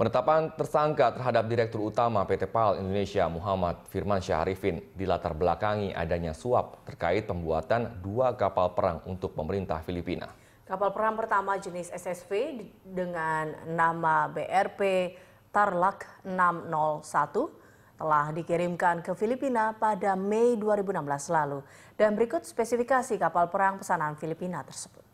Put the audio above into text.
Penetapan tersangka terhadap Direktur Utama PT PAL Indonesia Muhammad Firman Syarifin dilatar belakangi adanya suap terkait pembuatan dua kapal perang untuk pemerintah Filipina. Kapal perang pertama jenis SSV dengan nama BRP Tarlak 601 telah dikirimkan ke Filipina pada Mei 2016 lalu. Dan berikut spesifikasi kapal perang pesanan Filipina tersebut.